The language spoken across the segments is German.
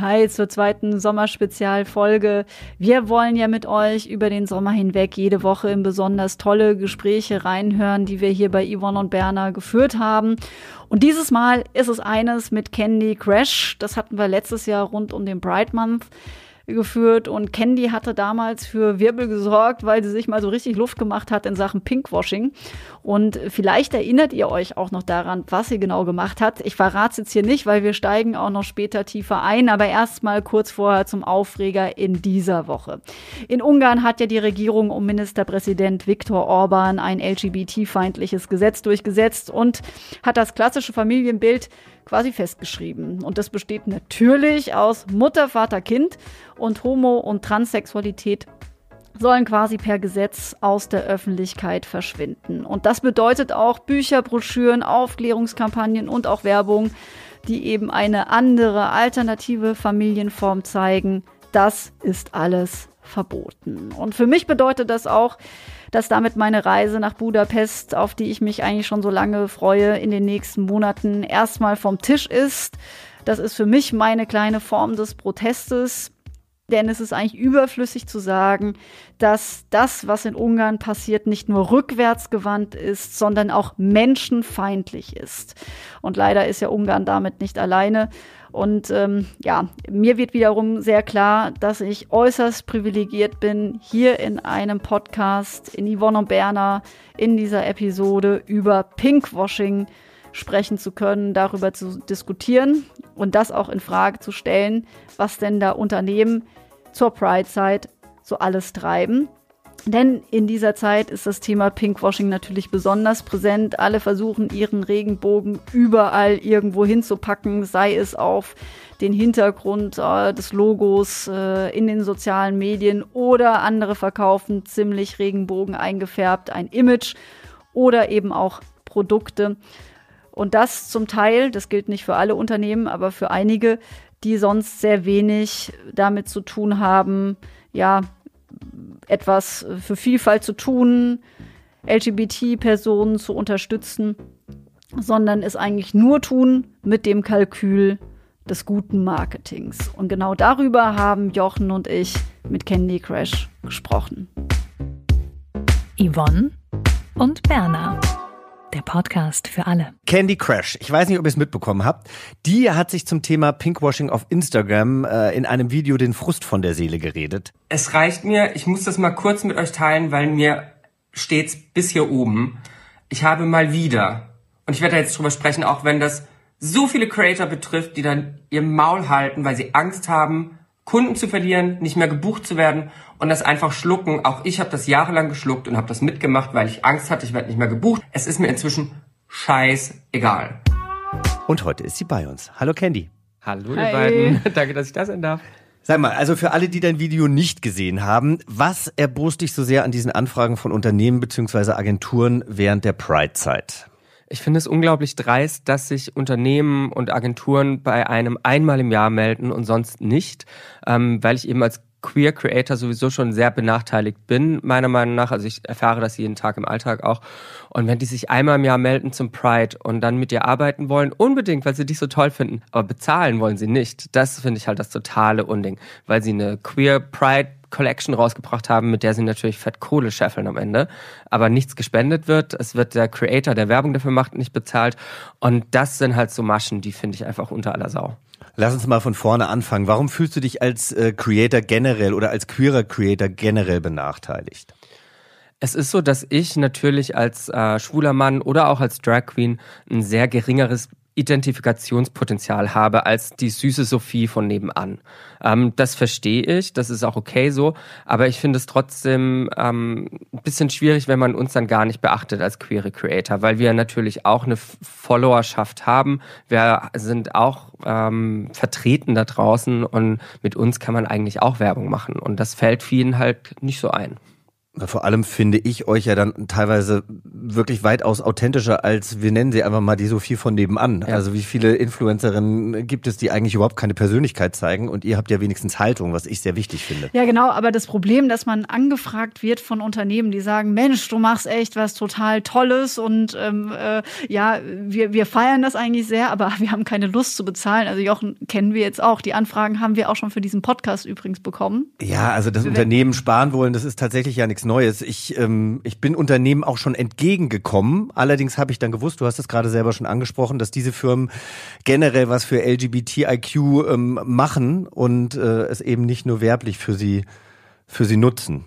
Hi zur zweiten Sommerspezialfolge. Wir wollen ja mit euch über den Sommer hinweg jede Woche in besonders tolle Gespräche reinhören, die wir hier bei Yvonne und Berner geführt haben. Und dieses Mal ist es eines mit Candy Crash. Das hatten wir letztes Jahr rund um den Pride Month geführt und Candy hatte damals für Wirbel gesorgt, weil sie sich mal so richtig Luft gemacht hat in Sachen Pinkwashing. Und vielleicht erinnert ihr euch auch noch daran, was sie genau gemacht hat. Ich verrate es jetzt hier nicht, weil wir steigen auch noch später tiefer ein, aber erstmal kurz vorher zum Aufreger in dieser Woche. In Ungarn hat ja die Regierung um Ministerpräsident Viktor Orban ein LGBT-feindliches Gesetz durchgesetzt und hat das klassische Familienbild quasi festgeschrieben. Und das besteht natürlich aus Mutter, Vater, Kind und Homo- und Transsexualität sollen quasi per Gesetz aus der Öffentlichkeit verschwinden. Und das bedeutet auch Bücher, Broschüren, Aufklärungskampagnen und auch Werbung, die eben eine andere alternative Familienform zeigen. Das ist alles verboten. Und für mich bedeutet das auch, dass damit meine Reise nach Budapest, auf die ich mich eigentlich schon so lange freue, in den nächsten Monaten erstmal vom Tisch ist. Das ist für mich meine kleine Form des Protestes denn es ist eigentlich überflüssig zu sagen, dass das, was in Ungarn passiert, nicht nur rückwärtsgewandt ist, sondern auch menschenfeindlich ist. Und leider ist ja Ungarn damit nicht alleine. Und ähm, ja, mir wird wiederum sehr klar, dass ich äußerst privilegiert bin, hier in einem Podcast in Yvonne und Berner in dieser Episode über Pinkwashing sprechen zu können, darüber zu diskutieren und das auch in Frage zu stellen, was denn da Unternehmen zur Pride-Zeit, so alles treiben. Denn in dieser Zeit ist das Thema Pinkwashing natürlich besonders präsent. Alle versuchen, ihren Regenbogen überall irgendwo hinzupacken, sei es auf den Hintergrund äh, des Logos äh, in den sozialen Medien oder andere verkaufen ziemlich Regenbogen eingefärbt, ein Image oder eben auch Produkte. Und das zum Teil, das gilt nicht für alle Unternehmen, aber für einige, die sonst sehr wenig damit zu tun haben, ja, etwas für Vielfalt zu tun, LGBT-Personen zu unterstützen, sondern es eigentlich nur tun mit dem Kalkül des guten Marketings. Und genau darüber haben Jochen und ich mit Candy Crash gesprochen. Yvonne und Berna der Podcast für alle. Candy Crash, ich weiß nicht, ob ihr es mitbekommen habt, die hat sich zum Thema Pinkwashing auf Instagram äh, in einem Video den Frust von der Seele geredet. Es reicht mir, ich muss das mal kurz mit euch teilen, weil mir steht's bis hier oben. Ich habe mal wieder, und ich werde da jetzt drüber sprechen, auch wenn das so viele Creator betrifft, die dann ihr Maul halten, weil sie Angst haben, Kunden zu verlieren, nicht mehr gebucht zu werden und das einfach schlucken. Auch ich habe das jahrelang geschluckt und habe das mitgemacht, weil ich Angst hatte, ich werde nicht mehr gebucht. Es ist mir inzwischen scheißegal. Und heute ist sie bei uns. Hallo Candy. Hallo Hi. ihr beiden. Danke, dass ich da sein darf. Sag mal, also für alle, die dein Video nicht gesehen haben, was erbost dich so sehr an diesen Anfragen von Unternehmen bzw. Agenturen während der Pride-Zeit? Ich finde es unglaublich dreist, dass sich Unternehmen und Agenturen bei einem einmal im Jahr melden und sonst nicht, ähm, weil ich eben als Queer Creator sowieso schon sehr benachteiligt bin, meiner Meinung nach. Also ich erfahre das jeden Tag im Alltag auch. Und wenn die sich einmal im Jahr melden zum Pride und dann mit dir arbeiten wollen, unbedingt, weil sie dich so toll finden, aber bezahlen wollen sie nicht. Das finde ich halt das totale Unding, weil sie eine Queer Pride Collection rausgebracht haben, mit der sie natürlich fett Kohle scheffeln am Ende. Aber nichts gespendet wird. Es wird der Creator, der Werbung dafür macht, nicht bezahlt. Und das sind halt so Maschen, die finde ich einfach unter aller Sau. Lass uns mal von vorne anfangen. Warum fühlst du dich als äh, Creator generell oder als queerer Creator generell benachteiligt? Es ist so, dass ich natürlich als äh, schwuler Mann oder auch als Drag Queen ein sehr geringeres Identifikationspotenzial habe als die süße Sophie von nebenan. Ähm, das verstehe ich, das ist auch okay so, aber ich finde es trotzdem ähm, ein bisschen schwierig, wenn man uns dann gar nicht beachtet als queere Creator, weil wir natürlich auch eine Followerschaft haben. Wir sind auch ähm, vertreten da draußen und mit uns kann man eigentlich auch Werbung machen und das fällt vielen halt nicht so ein. Vor allem finde ich euch ja dann teilweise wirklich weitaus authentischer als, wir nennen sie einfach mal die Sophie von nebenan. Ja. Also wie viele Influencerinnen gibt es, die eigentlich überhaupt keine Persönlichkeit zeigen und ihr habt ja wenigstens Haltung, was ich sehr wichtig finde. Ja genau, aber das Problem, dass man angefragt wird von Unternehmen, die sagen, Mensch, du machst echt was total Tolles und ähm, äh, ja, wir, wir feiern das eigentlich sehr, aber wir haben keine Lust zu bezahlen. Also Jochen kennen wir jetzt auch. Die Anfragen haben wir auch schon für diesen Podcast übrigens bekommen. Ja, also das Unternehmen sparen wollen, das ist tatsächlich ja nichts nichts Neues. Ich, ähm, ich bin Unternehmen auch schon entgegengekommen. Allerdings habe ich dann gewusst, du hast es gerade selber schon angesprochen, dass diese Firmen generell was für LGBTIQ ähm, machen und äh, es eben nicht nur werblich für sie, für sie nutzen.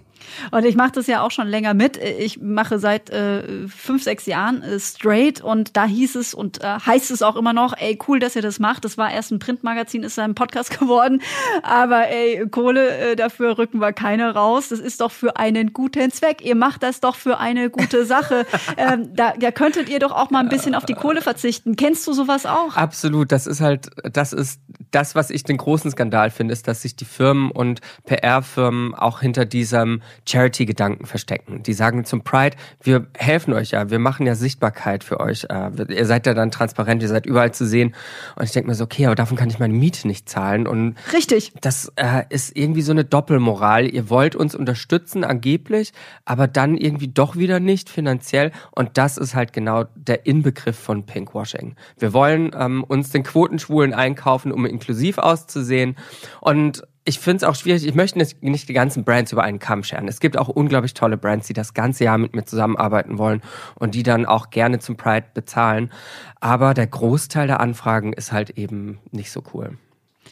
Und ich mache das ja auch schon länger mit. Ich mache seit äh, fünf, sechs Jahren äh, straight und da hieß es und äh, heißt es auch immer noch, ey, cool, dass ihr das macht. Das war erst ein Printmagazin, ist ein Podcast geworden. Aber ey, Kohle, äh, dafür rücken wir keine raus. Das ist doch für einen guten Zweck. Ihr macht das doch für eine gute Sache. ähm, da, da könntet ihr doch auch mal ein bisschen auf die Kohle verzichten. Kennst du sowas auch? Absolut. Das ist halt, das ist das, was ich den großen Skandal finde, ist, dass sich die Firmen und PR-Firmen auch hinter diesem Charity-Gedanken verstecken. Die sagen zum Pride, wir helfen euch ja, wir machen ja Sichtbarkeit für euch. Äh, ihr seid ja dann transparent, ihr seid überall zu sehen. Und ich denke mir so, okay, aber davon kann ich meine Miete nicht zahlen. Und Richtig. Das äh, ist irgendwie so eine Doppelmoral. Ihr wollt uns unterstützen, angeblich, aber dann irgendwie doch wieder nicht finanziell. Und das ist halt genau der Inbegriff von Pinkwashing. Wir wollen ähm, uns den Quotenschwulen einkaufen, um inklusiv inklusiv auszusehen. Und ich finde es auch schwierig, ich möchte nicht die ganzen Brands über einen Kamm scheren. Es gibt auch unglaublich tolle Brands, die das ganze Jahr mit mir zusammenarbeiten wollen und die dann auch gerne zum Pride bezahlen. Aber der Großteil der Anfragen ist halt eben nicht so cool.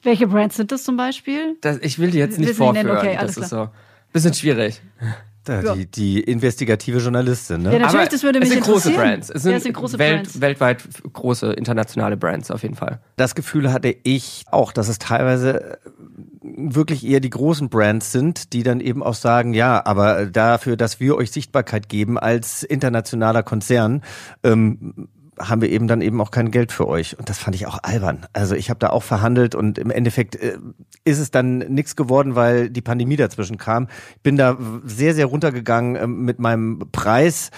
Welche Brands sind das zum Beispiel? Das, ich will die jetzt nicht vorführen. Okay, das klar. ist so ein bisschen schwierig. Da, ja. die, die investigative Journalistin, ne? Ja, natürlich, Aber das würde mich es sind große Brands. Es sind, ja, es sind große Welt, Brands. weltweit große internationale Brands auf jeden Fall. Das Gefühl hatte ich auch, dass es teilweise äh, wirklich eher die großen Brands sind, die dann eben auch sagen, ja, aber dafür, dass wir euch Sichtbarkeit geben als internationaler Konzern, ähm, haben wir eben dann eben auch kein Geld für euch. Und das fand ich auch albern. Also ich habe da auch verhandelt und im Endeffekt äh, ist es dann nichts geworden, weil die Pandemie dazwischen kam. Ich bin da sehr, sehr runtergegangen ähm, mit meinem Preis.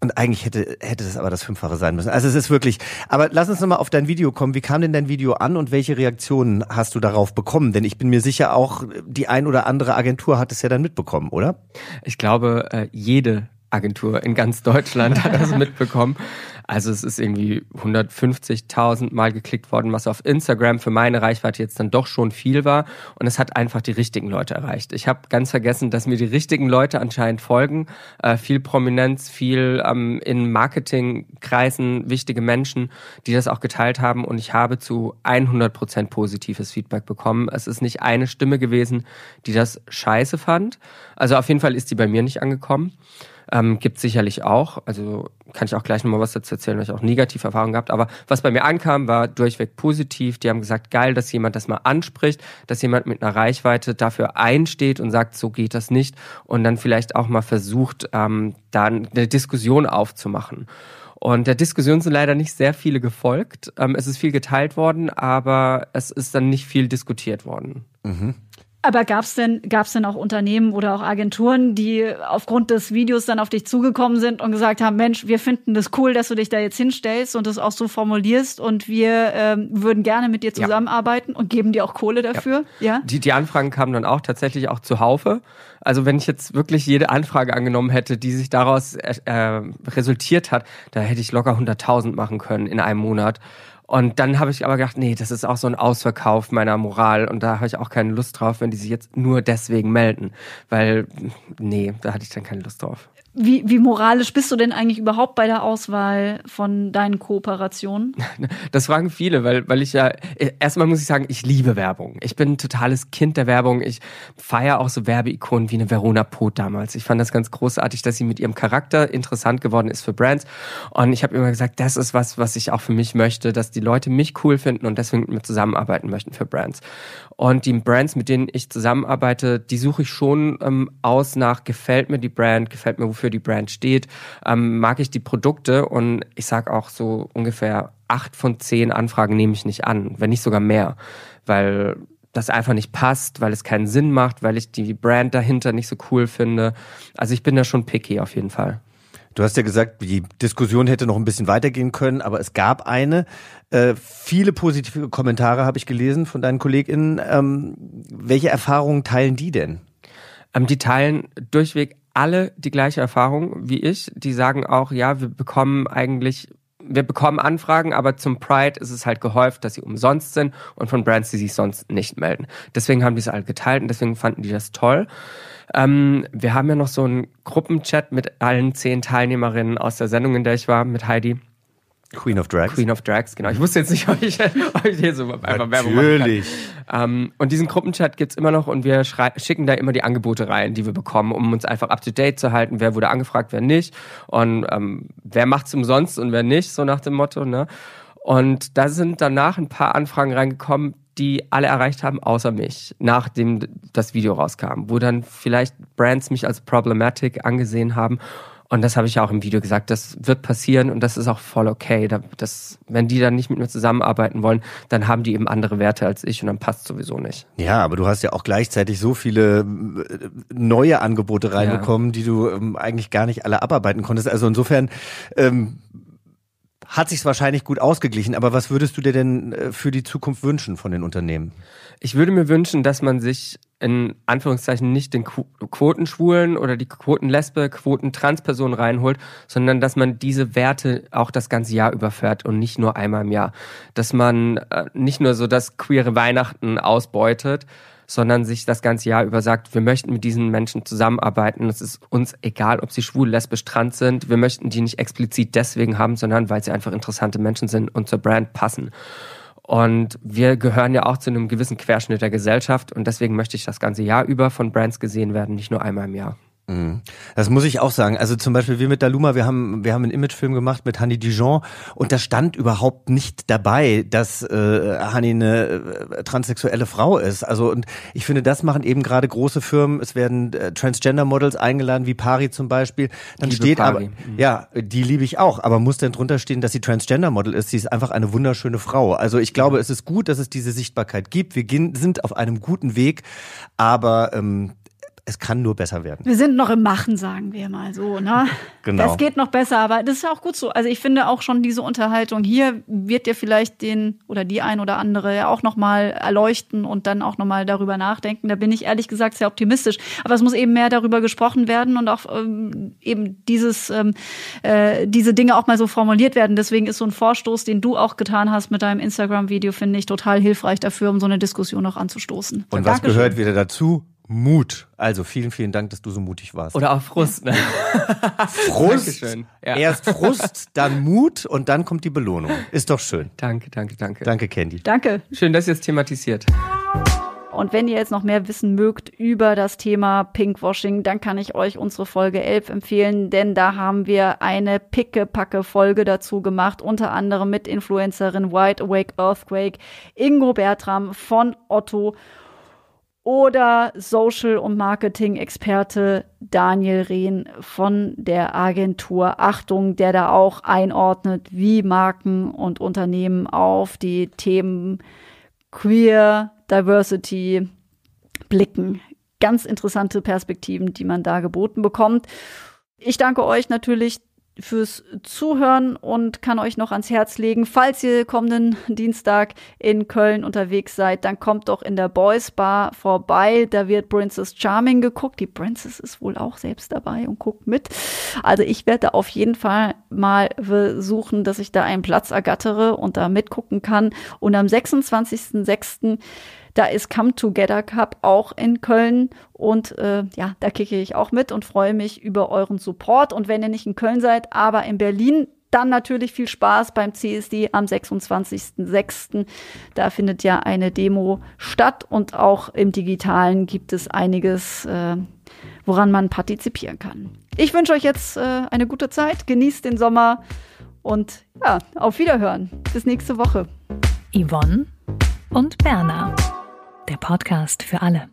Und eigentlich hätte, hätte das aber das Fünffache sein müssen. Also es ist wirklich, aber lass uns nochmal auf dein Video kommen. Wie kam denn dein Video an und welche Reaktionen hast du darauf bekommen? Denn ich bin mir sicher auch, die ein oder andere Agentur hat es ja dann mitbekommen, oder? Ich glaube, äh, jede Agentur in ganz Deutschland hat das mitbekommen. Also es ist irgendwie 150.000 Mal geklickt worden, was auf Instagram für meine Reichweite jetzt dann doch schon viel war. Und es hat einfach die richtigen Leute erreicht. Ich habe ganz vergessen, dass mir die richtigen Leute anscheinend folgen. Äh, viel Prominenz, viel ähm, in Marketingkreisen wichtige Menschen, die das auch geteilt haben. Und ich habe zu 100 Prozent positives Feedback bekommen. Es ist nicht eine Stimme gewesen, die das scheiße fand. Also auf jeden Fall ist die bei mir nicht angekommen. Ähm, Gibt sicherlich auch, also kann ich auch gleich nochmal was dazu erzählen, weil ich auch negative Erfahrungen gehabt. Aber was bei mir ankam, war durchweg positiv. Die haben gesagt, geil, dass jemand das mal anspricht, dass jemand mit einer Reichweite dafür einsteht und sagt, so geht das nicht. Und dann vielleicht auch mal versucht, ähm, da eine Diskussion aufzumachen. Und der Diskussion sind leider nicht sehr viele gefolgt. Ähm, es ist viel geteilt worden, aber es ist dann nicht viel diskutiert worden. Mhm. Aber gab es denn, gab's denn auch Unternehmen oder auch Agenturen, die aufgrund des Videos dann auf dich zugekommen sind und gesagt haben, Mensch, wir finden das cool, dass du dich da jetzt hinstellst und das auch so formulierst und wir ähm, würden gerne mit dir zusammenarbeiten ja. und geben dir auch Kohle dafür? Ja. ja? Die, die Anfragen kamen dann auch tatsächlich auch zu Haufe. Also wenn ich jetzt wirklich jede Anfrage angenommen hätte, die sich daraus äh, äh resultiert hat, da hätte ich locker 100.000 machen können in einem Monat. Und dann habe ich aber gedacht, nee, das ist auch so ein Ausverkauf meiner Moral und da habe ich auch keine Lust drauf, wenn die sich jetzt nur deswegen melden, weil nee, da hatte ich dann keine Lust drauf wie, wie moralisch bist du denn eigentlich überhaupt bei der Auswahl von deinen Kooperationen? Das fragen viele, weil, weil ich ja, äh, erstmal muss ich sagen, ich liebe Werbung. Ich bin ein totales Kind der Werbung. Ich feiere auch so Werbeikonen wie eine Verona Poth damals. Ich fand das ganz großartig, dass sie mit ihrem Charakter interessant geworden ist für Brands. Und ich habe immer gesagt, das ist was, was ich auch für mich möchte, dass die Leute mich cool finden und deswegen mit mir zusammenarbeiten möchten für Brands. Und die Brands, mit denen ich zusammenarbeite, die suche ich schon ähm, aus nach, gefällt mir die Brand, gefällt mir, wofür für die Brand steht, ähm, mag ich die Produkte und ich sage auch so ungefähr acht von zehn Anfragen nehme ich nicht an, wenn nicht sogar mehr, weil das einfach nicht passt, weil es keinen Sinn macht, weil ich die Brand dahinter nicht so cool finde. Also ich bin da schon picky auf jeden Fall. Du hast ja gesagt, die Diskussion hätte noch ein bisschen weitergehen können, aber es gab eine. Äh, viele positive Kommentare habe ich gelesen von deinen KollegInnen. Ähm, welche Erfahrungen teilen die denn? Ähm, die teilen durchweg alle die gleiche Erfahrung wie ich. Die sagen auch, ja, wir bekommen eigentlich, wir bekommen Anfragen, aber zum Pride ist es halt gehäuft, dass sie umsonst sind und von Brands, die sich sonst nicht melden. Deswegen haben die es alle geteilt und deswegen fanden die das toll. Ähm, wir haben ja noch so einen Gruppenchat mit allen zehn Teilnehmerinnen aus der Sendung, in der ich war, mit Heidi. Queen of Drags. Queen of Drags, genau. Ich wusste jetzt nicht, ob ich, ob ich hier so einfach Werbung Natürlich. Ähm, und diesen Gruppenchat gibt's immer noch und wir schicken da immer die Angebote rein, die wir bekommen, um uns einfach up to date zu halten. Wer wurde angefragt, wer nicht. Und ähm, wer macht's umsonst und wer nicht, so nach dem Motto. Ne? Und da sind danach ein paar Anfragen reingekommen, die alle erreicht haben, außer mich, nachdem das Video rauskam, wo dann vielleicht Brands mich als Problematic angesehen haben und das habe ich ja auch im Video gesagt, das wird passieren und das ist auch voll okay. Das, wenn die dann nicht mit mir zusammenarbeiten wollen, dann haben die eben andere Werte als ich und dann passt sowieso nicht. Ja, aber du hast ja auch gleichzeitig so viele äh, neue Angebote reinbekommen, ja. die du ähm, eigentlich gar nicht alle abarbeiten konntest. Also insofern ähm, hat sich wahrscheinlich gut ausgeglichen. Aber was würdest du dir denn äh, für die Zukunft wünschen von den Unternehmen? Ich würde mir wünschen, dass man sich in Anführungszeichen nicht den Quotenschwulen oder die Quotenlesbe, Quoten-Transpersonen reinholt, sondern dass man diese Werte auch das ganze Jahr überfährt und nicht nur einmal im Jahr. Dass man äh, nicht nur so das queere Weihnachten ausbeutet, sondern sich das ganze Jahr über sagt, wir möchten mit diesen Menschen zusammenarbeiten. Es ist uns egal, ob sie schwul, lesbisch, trans sind. Wir möchten die nicht explizit deswegen haben, sondern weil sie einfach interessante Menschen sind und zur Brand passen. Und wir gehören ja auch zu einem gewissen Querschnitt der Gesellschaft und deswegen möchte ich das ganze Jahr über von Brands gesehen werden, nicht nur einmal im Jahr. Mhm. Das muss ich auch sagen. Also zum Beispiel wir mit Daluma, wir haben, wir haben einen Imagefilm gemacht mit Hanni Dijon und da stand überhaupt nicht dabei, dass äh, Hanni eine äh, transsexuelle Frau ist. Also und ich finde, das machen eben gerade große Firmen. Es werden äh, Transgender-Models eingeladen, wie Pari zum Beispiel. Dann liebe steht Pari. aber, mhm. ja, die liebe ich auch, aber muss denn drunter stehen, dass sie Transgender-Model ist? Sie ist einfach eine wunderschöne Frau. Also ich glaube, es ist gut, dass es diese Sichtbarkeit gibt. Wir gehen, sind auf einem guten Weg, aber ähm, es kann nur besser werden. Wir sind noch im Machen, sagen wir mal so. Ne? Genau. Es geht noch besser, aber das ist auch gut so. Also ich finde auch schon diese Unterhaltung hier wird dir vielleicht den oder die ein oder andere ja auch nochmal erleuchten und dann auch nochmal darüber nachdenken. Da bin ich ehrlich gesagt sehr optimistisch. Aber es muss eben mehr darüber gesprochen werden und auch ähm, eben dieses, ähm, äh, diese Dinge auch mal so formuliert werden. Deswegen ist so ein Vorstoß, den du auch getan hast mit deinem Instagram-Video, finde ich total hilfreich dafür, um so eine Diskussion auch anzustoßen. Und was Dankeschön. gehört wieder dazu? Mut. Also vielen, vielen Dank, dass du so mutig warst. Oder auch Frust. Ne? Frust. Ja. Erst Frust, dann Mut und dann kommt die Belohnung. Ist doch schön. Danke, danke, danke. Danke, Candy. Danke. Schön, dass ihr es thematisiert. Und wenn ihr jetzt noch mehr wissen mögt über das Thema Pinkwashing, dann kann ich euch unsere Folge 11 empfehlen, denn da haben wir eine pickepacke Folge dazu gemacht, unter anderem mit Influencerin Wide Awake Earthquake, Ingo Bertram von Otto oder Social- und Marketing-Experte Daniel Rehn von der Agentur Achtung, der da auch einordnet, wie Marken und Unternehmen auf die Themen Queer, Diversity blicken. Ganz interessante Perspektiven, die man da geboten bekommt. Ich danke euch natürlich, fürs Zuhören und kann euch noch ans Herz legen, falls ihr kommenden Dienstag in Köln unterwegs seid, dann kommt doch in der Boys Bar vorbei. Da wird Princess Charming geguckt. Die Princess ist wohl auch selbst dabei und guckt mit. Also ich werde auf jeden Fall mal versuchen, dass ich da einen Platz ergattere und da mitgucken kann. Und am 26.06 da ist Come Together Cup auch in Köln und äh, ja, da kicke ich auch mit und freue mich über euren Support. Und wenn ihr nicht in Köln seid, aber in Berlin, dann natürlich viel Spaß beim CSD am 26.06. Da findet ja eine Demo statt und auch im digitalen gibt es einiges, äh, woran man partizipieren kann. Ich wünsche euch jetzt äh, eine gute Zeit, genießt den Sommer und ja, auf Wiederhören. Bis nächste Woche. Yvonne und Berna der Podcast für alle.